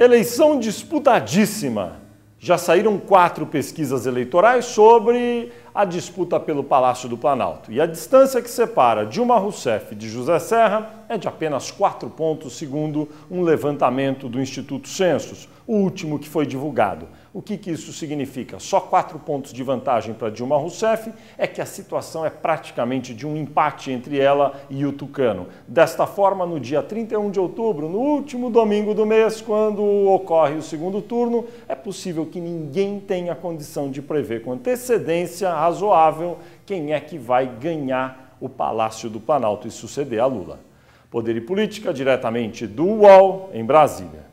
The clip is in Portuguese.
Eleição disputadíssima. Já saíram quatro pesquisas eleitorais sobre a disputa pelo Palácio do Planalto. E a distância que separa Dilma Rousseff de José Serra é de apenas 4 pontos, segundo um levantamento do Instituto Censos, o último que foi divulgado. O que, que isso significa? Só 4 pontos de vantagem para Dilma Rousseff é que a situação é praticamente de um empate entre ela e o Tucano. Desta forma, no dia 31 de outubro, no último domingo do mês, quando ocorre o segundo turno, é possível que ninguém tenha condição de prever com antecedência razoável quem é que vai ganhar o Palácio do Planalto e suceder a Lula. Poder e Política, diretamente do UOL, em Brasília.